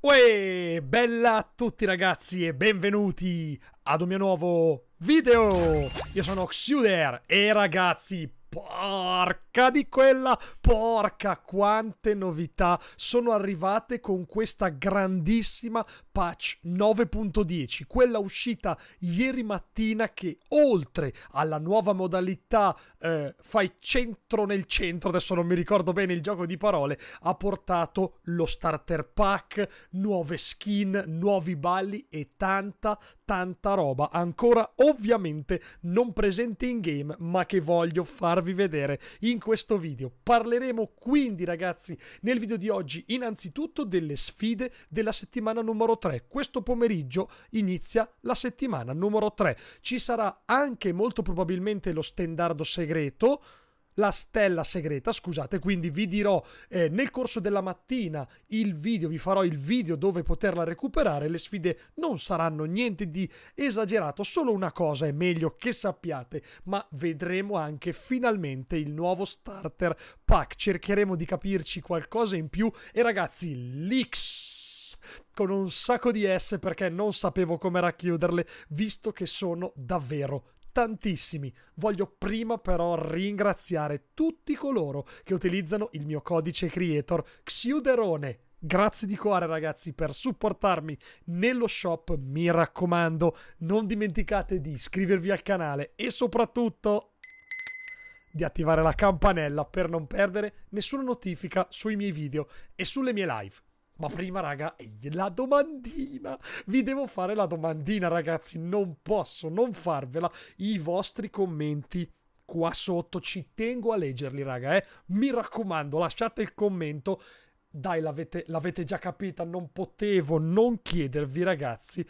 Uè, bella a tutti ragazzi e benvenuti ad un mio nuovo video! Io sono Xuder e ragazzi, porca di quella, porca quante novità sono arrivate con questa grandissima patch 9.10, quella uscita ieri mattina che oltre alla nuova modalità eh, fai centro nel centro, adesso non mi ricordo bene il gioco di parole, ha portato lo starter pack, nuove skin, nuovi balli e tanta tanta roba ancora ovviamente non presente in game ma che voglio farvi vedere in questo video. Parleremo quindi ragazzi nel video di oggi innanzitutto delle sfide della settimana numero 3 3. Questo pomeriggio inizia la settimana numero 3. Ci sarà anche molto probabilmente lo stendardo segreto la stella segreta, scusate, quindi vi dirò eh, nel corso della mattina il video, vi farò il video dove poterla recuperare, le sfide non saranno niente di esagerato, solo una cosa è meglio che sappiate, ma vedremo anche finalmente il nuovo starter pack, cercheremo di capirci qualcosa in più e ragazzi, l'X con un sacco di S perché non sapevo come racchiuderle, visto che sono davvero tantissimi. Voglio prima però ringraziare tutti coloro che utilizzano il mio codice creator Xiuderone. Grazie di cuore ragazzi per supportarmi nello shop, mi raccomando, non dimenticate di iscrivervi al canale e soprattutto di attivare la campanella per non perdere nessuna notifica sui miei video e sulle mie live. Ma prima, raga, la domandina. Vi devo fare la domandina, ragazzi. Non posso non farvela. I vostri commenti qua sotto. Ci tengo a leggerli, raga. Eh. Mi raccomando, lasciate il commento. Dai, l'avete, l'avete già capita. Non potevo non chiedervi, ragazzi.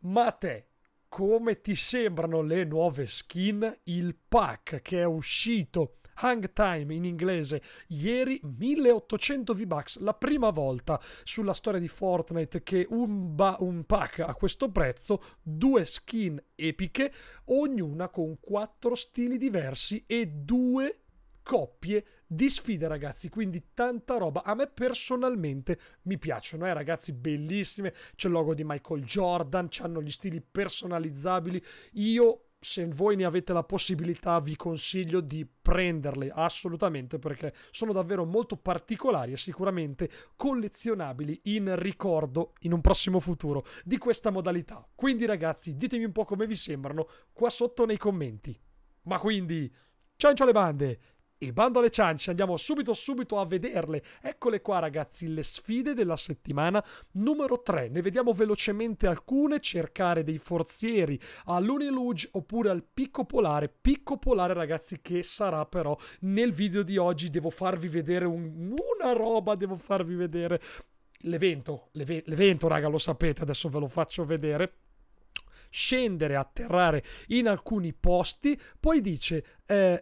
Ma a te, come ti sembrano le nuove skin? Il pack che è uscito Hang Time in inglese, ieri 1800 V-Bucks, la prima volta sulla storia di Fortnite che un, un pack a questo prezzo, due skin epiche, ognuna con quattro stili diversi e due coppie di sfide ragazzi quindi tanta roba a me personalmente mi piacciono eh ragazzi bellissime c'è il logo di Michael Jordan hanno gli stili personalizzabili io se voi ne avete la possibilità vi consiglio di prenderle assolutamente perché sono davvero molto particolari e sicuramente collezionabili in ricordo in un prossimo futuro di questa modalità. Quindi ragazzi ditemi un po' come vi sembrano qua sotto nei commenti. Ma quindi, ciancio alle bande! E bando alle ciance, andiamo subito subito a vederle. Eccole qua ragazzi, le sfide della settimana numero 3. Ne vediamo velocemente alcune, cercare dei forzieri all'Uniluge oppure al Picco Polare. Picco Polare ragazzi che sarà però nel video di oggi, devo farvi vedere un, una roba, devo farvi vedere l'evento, l'evento raga lo sapete, adesso ve lo faccio vedere scendere, atterrare in alcuni posti, poi dice eh,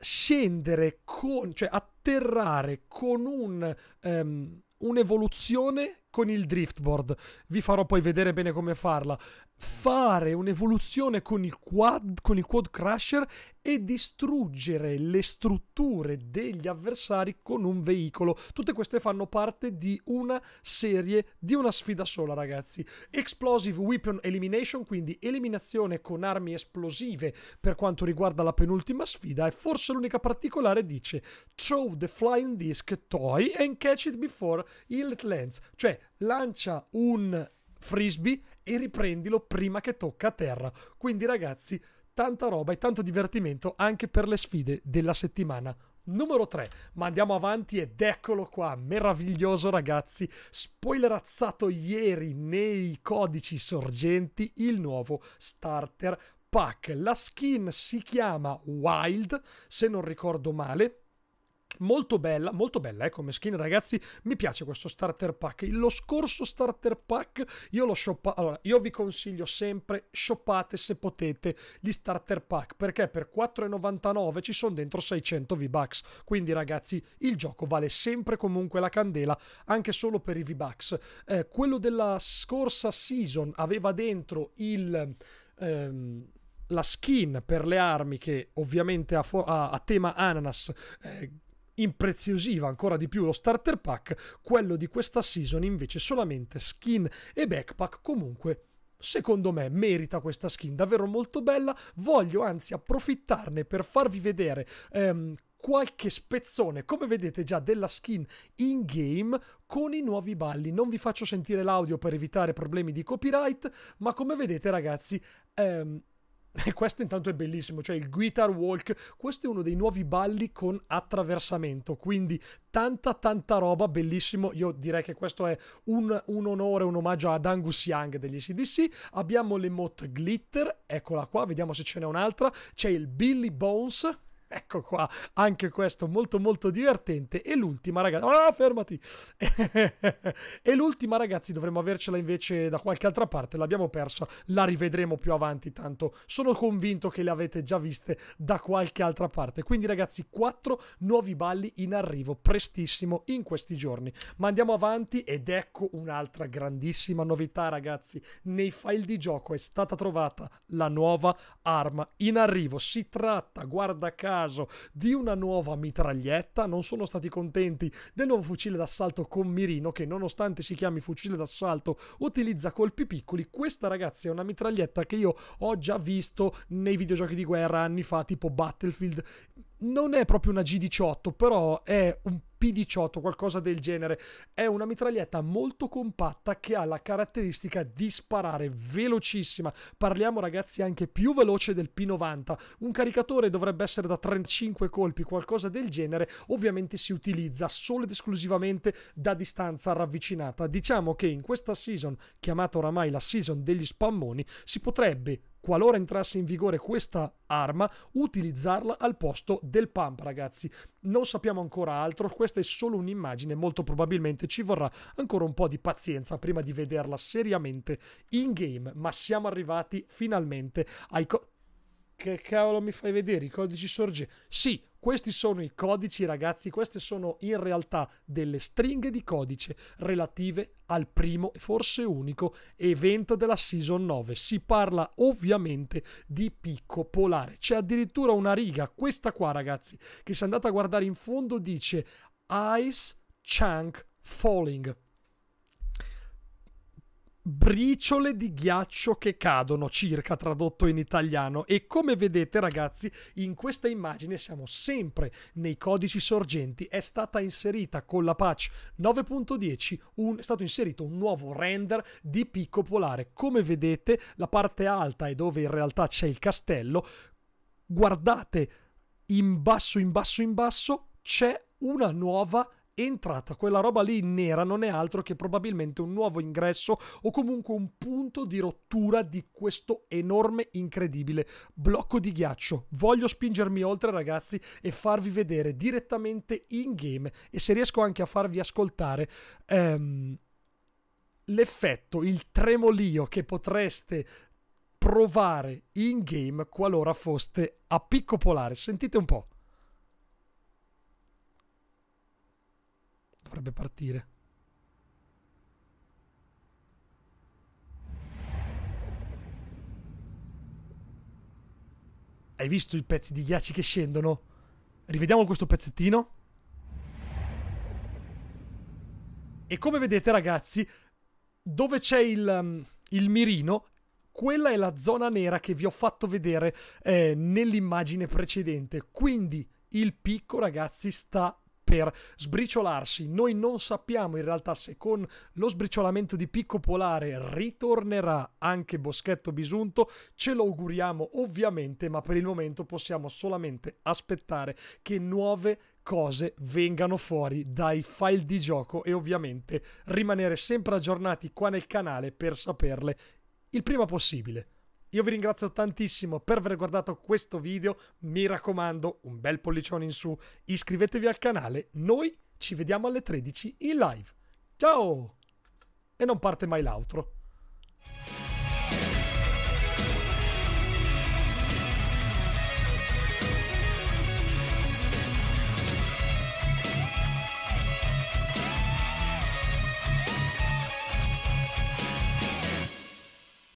scendere con, cioè atterrare con un, um, un'evoluzione con il driftboard. Vi farò poi vedere bene come farla. Fare un'evoluzione con il quad, con il quad crusher e distruggere le strutture degli avversari con un veicolo. Tutte queste fanno parte di una serie, di una sfida sola, ragazzi. Explosive Weapon Elimination, quindi eliminazione con armi esplosive per quanto riguarda la penultima sfida e forse l'unica particolare dice Throw the flying disc toy and catch it before it lands, cioè lancia un frisbee e riprendilo prima che tocca a terra. Quindi ragazzi, tanta roba e tanto divertimento anche per le sfide della settimana numero 3. Ma andiamo avanti ed eccolo qua, meraviglioso ragazzi, spoilerazzato ieri nei codici sorgenti il nuovo starter pack. La skin si chiama Wild, se non ricordo male, Molto bella, molto bella, eh, come skin, ragazzi. Mi piace questo starter pack. Lo scorso starter pack io l'ho shoppato. Allora, io vi consiglio sempre shoppate se potete gli starter pack, perché per 4,99 ci sono dentro 600 V-Bucks. Quindi, ragazzi, il gioco vale sempre comunque la candela, anche solo per i V-Bucks. Eh, quello della scorsa season aveva dentro il... Ehm, la skin per le armi che ovviamente ha, a, a tema ananas eh, impreziosiva ancora di più lo starter pack, quello di questa season invece solamente skin e backpack comunque secondo me merita questa skin, davvero molto bella, voglio anzi approfittarne per farvi vedere ehm, qualche spezzone, come vedete già, della skin in game con i nuovi balli. Non vi faccio sentire l'audio per evitare problemi di copyright, ma come vedete ragazzi... Ehm, E questo intanto è bellissimo, cioè il guitar walk, questo è uno dei nuovi balli con attraversamento, quindi tanta tanta roba, bellissimo, io direi che questo è un, un onore, un omaggio ad Angus Young degli CDC, abbiamo le l'emote glitter, eccola qua, vediamo se ce n'è un'altra, c'è il Billy Bones, Ecco qua, anche questo molto molto divertente. E l'ultima, ragazzi... Ah, fermati! e l'ultima, ragazzi, dovremmo avercela invece da qualche altra parte. L'abbiamo persa, la rivedremo più avanti, tanto sono convinto che le avete già viste da qualche altra parte. Quindi, ragazzi, quattro nuovi balli in arrivo prestissimo in questi giorni. Ma andiamo avanti ed ecco un'altra grandissima novità, ragazzi. Nei file di gioco è stata trovata la nuova arma in arrivo. Si tratta, guarda caso, caso di una nuova mitraglietta, non sono stati contenti del nuovo fucile d'assalto con mirino che nonostante si chiami fucile d'assalto utilizza colpi piccoli, questa ragazzi è una mitraglietta che io ho già visto nei videogiochi di guerra anni fa tipo Battlefield non è proprio una G18, però è un P18, qualcosa del genere. È una mitraglietta molto compatta che ha la caratteristica di sparare velocissima. Parliamo ragazzi anche più veloce del P90. Un caricatore dovrebbe essere da 35 colpi, qualcosa del genere. Ovviamente si utilizza solo ed esclusivamente da distanza ravvicinata. Diciamo che in questa season, chiamata oramai la season degli spammoni, si potrebbe qualora entrasse in vigore questa arma, utilizzarla al posto del pump, ragazzi. Non sappiamo ancora altro, questa è solo un'immagine, molto probabilmente ci vorrà ancora un po' di pazienza prima di vederla seriamente in game, ma siamo arrivati finalmente ai... Co- che cavolo mi fai vedere? I codici sorge? Sì, questi sono i codici, ragazzi, queste sono in realtà delle stringhe di codice relative al primo e forse unico evento della Season 9. Si parla ovviamente di picco polare. C'è addirittura una riga, questa qua, ragazzi, che se andate a guardare in fondo dice Ice Chunk Falling briciole di ghiaccio che cadono, circa tradotto in italiano. E come vedete, ragazzi, in questa immagine siamo sempre nei codici sorgenti. È stata inserita con la patch 9.10 è stato inserito un nuovo render di picco polare. Come vedete, la parte alta è dove in realtà c'è il castello. Guardate in basso, in basso, in basso c'è una nuova entrata quella roba lì nera non è altro che probabilmente un nuovo ingresso o comunque un punto di rottura di questo enorme, incredibile blocco di ghiaccio. Voglio spingermi oltre, ragazzi, e farvi vedere direttamente in game e se riesco anche a farvi ascoltare. Ehm, l'effetto, il tremolio che potreste provare in game qualora foste a picco polare. Sentite un po'. Dovrebbe partire. Hai visto i pezzi di ghiacci che scendono? Rivediamo questo pezzettino. E come vedete ragazzi, dove c'è il, um, il mirino quella è la zona nera che vi ho fatto vedere eh, nell'immagine precedente. Quindi il picco, ragazzi, sta per sbriciolarsi. Noi non sappiamo in realtà se con lo sbriciolamento di Picco Polare ritornerà anche Boschetto Bisunto, ce lo auguriamo ovviamente, ma per il momento possiamo solamente aspettare che nuove cose vengano fuori dai file di gioco e ovviamente rimanere sempre aggiornati qua nel canale per saperle il prima possibile. Io vi ringrazio tantissimo per aver guardato questo video, mi raccomando un bel pollicione in su, iscrivetevi al canale, noi ci vediamo alle 13 in live. Ciao! E non parte mai l'altro.